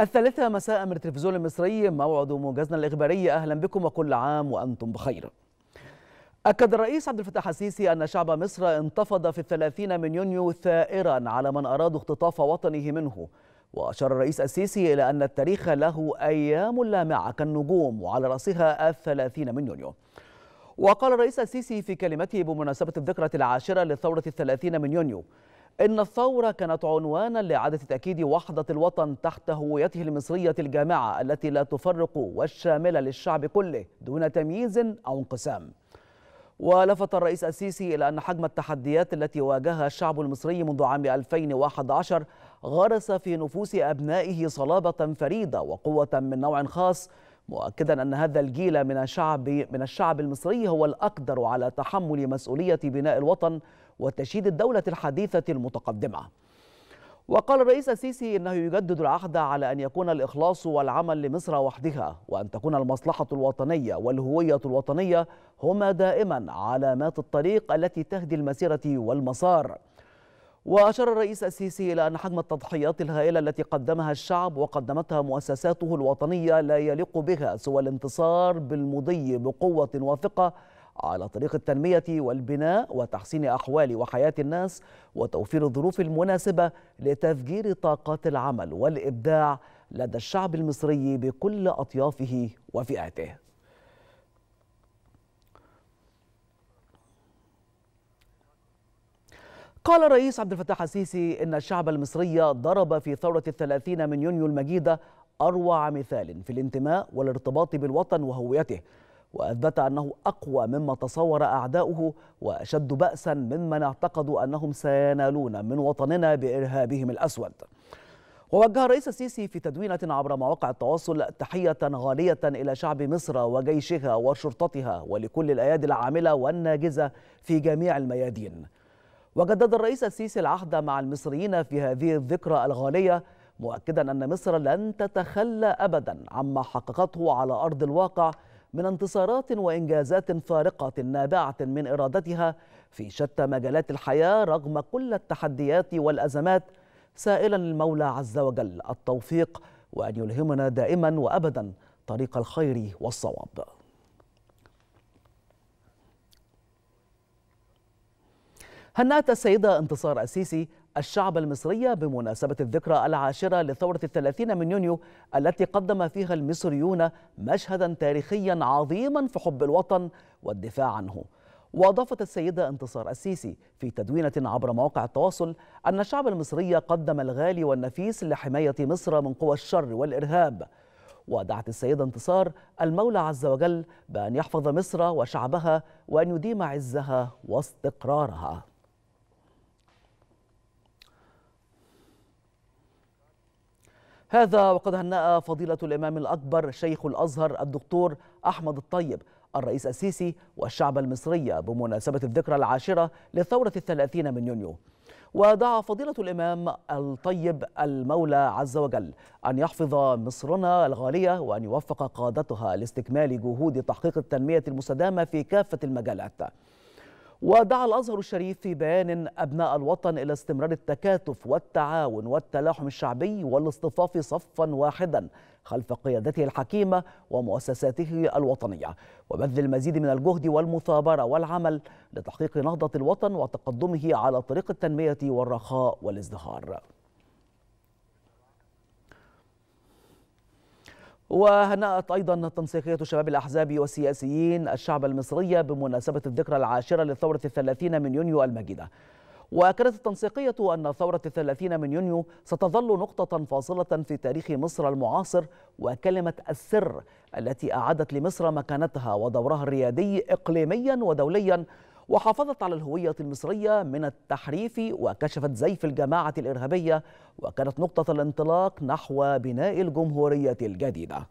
الثالثة مساء من التلفزيون المصري موعد موجزنا الإخباري أهلا بكم وكل عام وأنتم بخير أكد الرئيس عبد الفتاح السيسي أن شعب مصر انتفض في الثلاثين من يونيو ثائرا على من أرادوا اختطاف وطنه منه وأشار الرئيس السيسي إلى أن التاريخ له أيام لامعة كالنجوم وعلى رأسها الثلاثين من يونيو وقال الرئيس السيسي في كلمته بمناسبة الذكرى العاشرة للثورة الثلاثين من يونيو إن الثورة كانت عنوانا لإعادة تأكيد وحدة الوطن تحت هويته المصرية الجامعة التي لا تفرق والشاملة للشعب كله دون تمييز أو انقسام ولفت الرئيس السيسي إلى أن حجم التحديات التي واجهها الشعب المصري منذ عام 2011 غرس في نفوس أبنائه صلابة فريدة وقوة من نوع خاص مؤكدا أن هذا الجيل من الشعب من الشعب المصري هو الأقدر على تحمل مسؤولية بناء الوطن وتشييد الدولة الحديثة المتقدمة وقال الرئيس السيسي انه يجدد العهد على ان يكون الاخلاص والعمل لمصر وحدها وان تكون المصلحه الوطنيه والهويه الوطنيه هما دائما علامات الطريق التي تهدي المسيره والمسار وأشار الرئيس السيسي إلى أن حجم التضحيات الهائلة التي قدمها الشعب وقدمتها مؤسساته الوطنية لا يليق بها سوى الانتصار بالمضي بقوة وثقة على طريق التنمية والبناء وتحسين أحوال وحياة الناس وتوفير الظروف المناسبة لتفجير طاقات العمل والإبداع لدى الشعب المصري بكل أطيافه وفئاته قال الرئيس عبد الفتاح السيسي إن الشعب المصري ضرب في ثورة الثلاثين من يونيو المجيدة أروع مثال في الانتماء والارتباط بالوطن وهويته وأثبت أنه أقوى مما تصور أعداؤه وأشد بأسا ممن اعتقدوا أنهم سينالون من وطننا بإرهابهم الأسود ووجه الرئيس السيسي في تدوينة عبر مواقع التواصل تحية غالية إلى شعب مصر وجيشها وشرطتها ولكل الأيادي العاملة والناجزة في جميع الميادين وجدد الرئيس السيسي العهد مع المصريين في هذه الذكرى الغالية مؤكدا أن مصر لن تتخلى أبدا عما حققته على أرض الواقع من انتصارات وإنجازات فارقة نابعة من إرادتها في شتى مجالات الحياة رغم كل التحديات والأزمات سائلا المولى عز وجل التوفيق وأن يلهمنا دائما وأبدا طريق الخير والصواب هنأت السيدة انتصار السيسي الشعب المصري بمناسبة الذكرى العاشرة لثورة الثلاثين من يونيو التي قدم فيها المصريون مشهدا تاريخيا عظيما في حب الوطن والدفاع عنه وأضافت السيدة انتصار السيسي في تدوينة عبر مواقع التواصل أن الشعب المصري قدم الغالي والنفيس لحماية مصر من قوى الشر والإرهاب ودعت السيدة انتصار المولى عز وجل بأن يحفظ مصر وشعبها وأن يديم عزها واستقرارها هذا وقد هنأ فضيلة الإمام الأكبر شيخ الأزهر الدكتور أحمد الطيب الرئيس السيسي والشعب المصري بمناسبة الذكرى العاشرة للثورة الثلاثين من يونيو ودعا فضيلة الإمام الطيب المولى عز وجل أن يحفظ مصرنا الغالية وأن يوفق قادتها لاستكمال جهود تحقيق التنمية المستدامة في كافة المجالات ودعا الأزهر الشريف في بيان أبناء الوطن إلى استمرار التكاتف والتعاون والتلاحم الشعبي والاصطفاف صفا واحدا خلف قيادته الحكيمة ومؤسساته الوطنية وبذل المزيد من الجهد والمثابرة والعمل لتحقيق نهضة الوطن وتقدمه على طريق التنمية والرخاء والازدهار وهنأت أيضا تنسيقية شباب الأحزاب والسياسيين الشعب المصري بمناسبة الذكرى العاشرة للثورة الثلاثين من يونيو المجيدة وأكدت التنسيقية أن ثورة الثلاثين من يونيو ستظل نقطة فاصلة في تاريخ مصر المعاصر وكلمة السر التي أعادت لمصر مكانتها ودورها الريادي إقليميا ودوليا وحافظت على الهوية المصرية من التحريف وكشفت زيف الجماعة الإرهابية وكانت نقطة الانطلاق نحو بناء الجمهورية الجديدة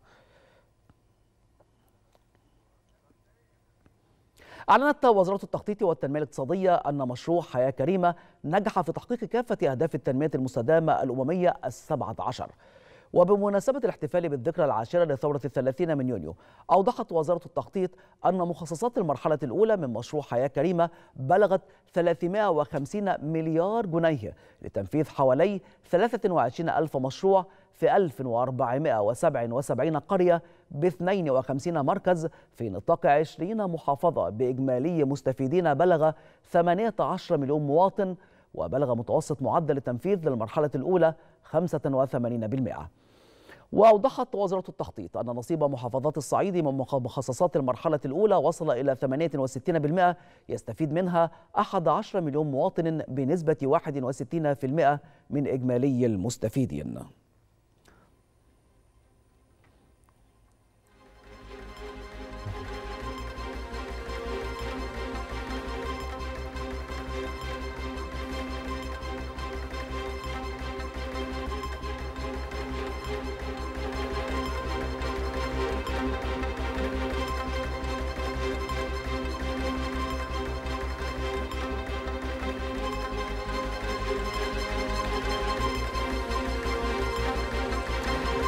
أعلنت وزارة التخطيط والتنمية الاقتصادية أن مشروع حياة كريمة نجح في تحقيق كافة أهداف التنمية المستدامة الأممية السبعة عشر وبمناسبة الاحتفال بالذكرى العاشرة لثورة الثلاثين من يونيو أوضحت وزارة التخطيط أن مخصصات المرحلة الأولى من مشروع حياة كريمة بلغت 350 مليار جنيه لتنفيذ حوالي 23 ألف مشروع في 1477 قرية ب 52 مركز في نطاق 20 محافظة بإجمالي مستفيدين بلغ 18 مليون مواطن وبلغ متوسط معدل التنفيذ للمرحلة الأولى 85% وأوضحت وزارة التخطيط أن نصيب محافظات الصعيد من مخصصات المرحلة الأولى وصل إلى 68% يستفيد منها 11 مليون مواطن بنسبة 61% من إجمالي المستفيدين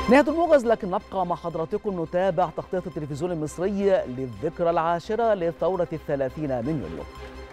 نهاية الموجز لكن نبقى مع حضراتكم نتابع تغطية التلفزيون المصري للذكرى العاشرة لثورة الثلاثين من يوليو